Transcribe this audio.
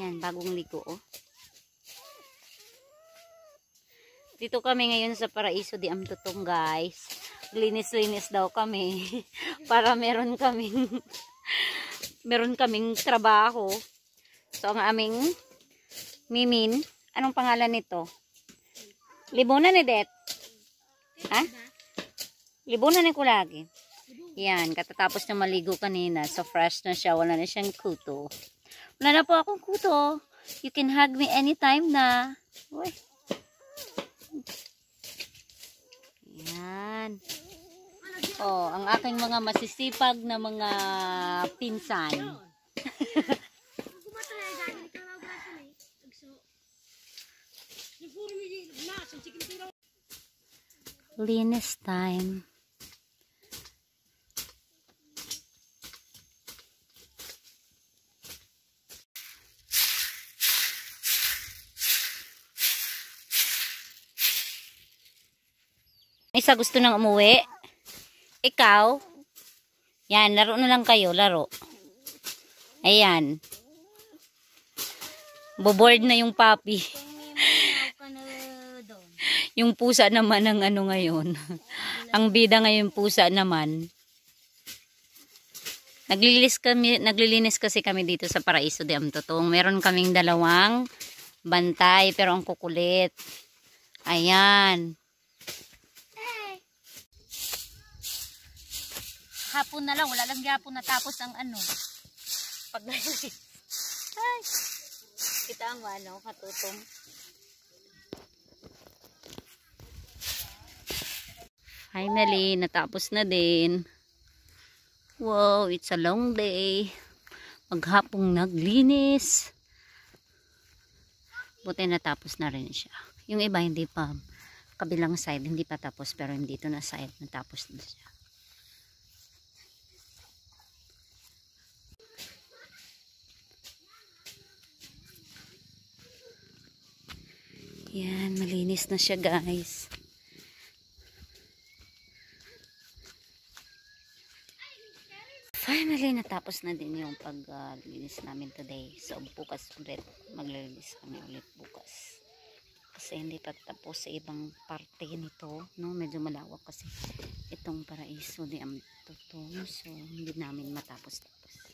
Yan, bagong liko, oh. Dito kami ngayon sa Paraiso di Amtutong, guys. Linis-linis daw kami. para meron kaming meron kaming trabaho. So, ang aming mimin, anong pangalan nito? Libunan ni Det. Ha? Libunan ni Kulagi. Yan, katatapos na maligo kanina. So, fresh na siya. Wala na siyang kuto. Wala na po akong kuto. You can hug me anytime na. Uy. Yan. Oh, ang aking mga masisipag na mga pinsan. Linis time. Isa gusto nang umuwi. Ikaw. Yan, laro na lang kayo, laro. Ayan. Boboard na yung papi. yung pusa naman ang ano ngayon. ang bida ngayon pusa naman. Naglilinis kami, naglilinis kasi kami dito sa Paraiso de Amtotong. Meron kaming dalawang bantay pero ang kukulit. Ayan. hapon na lang, wala lang hapon natapos ang ano. Pag Ay. Kita ang ano, katutong. Finally, natapos na din. Wow, it's a long day. Maghapong naglinis. Buti natapos na rin siya. Yung iba hindi pa kabilang side hindi pa tapos pero hindi dito na side natapos na siya. Yan, malinis na siya guys. Finally, natapos na din yung paglinis uh, namin today. So, bukas ulit. Maglilinis kami ulit bukas. Kasi hindi pa tapos sa ibang parte nito. No? Medyo malawak kasi itong paraiso di am tutong. So, hindi namin matapos-tapos.